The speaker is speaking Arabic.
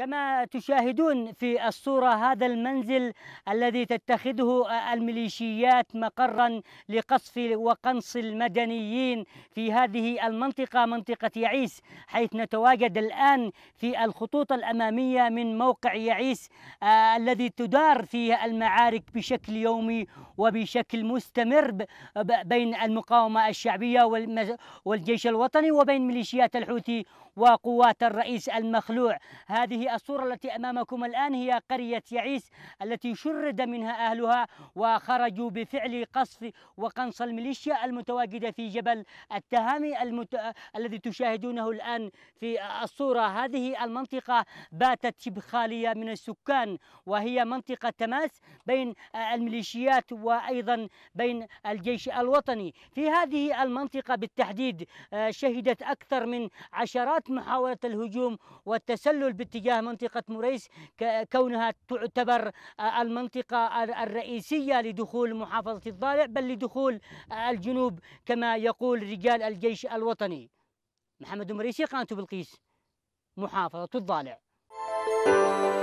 كما تشاهدون في الصورة هذا المنزل الذي تتخذه الميليشيات مقرا لقصف وقنص المدنيين في هذه المنطقة منطقة يعيس حيث نتواجد الآن في الخطوط الأمامية من موقع يعيس آه الذي تدار فيه المعارك بشكل يومي وبشكل مستمر بين المقاومة الشعبية والجيش الوطني وبين ميليشيات الحوثي وقوات الرئيس المخلوع هذه الصورة التي أمامكم الآن هي قرية يعيس التي شرد منها أهلها وخرجوا بفعل قصف وقنص الميليشيا المتواجدة في جبل التهامي المت... الذي تشاهدونه الآن في الصورة هذه المنطقة باتت شبه خالية من السكان وهي منطقة تماس بين الميليشيات وأيضا بين الجيش الوطني في هذه المنطقة بالتحديد آه، شهدت أكثر من عشرات محاولة الهجوم والتسلل باتجاه منطقة مريس كونها تعتبر المنطقة الرئيسية لدخول محافظة الضالع بل لدخول الجنوب كما يقول رجال الجيش الوطني محمد مريسي قناة بلقيس محافظة الضالع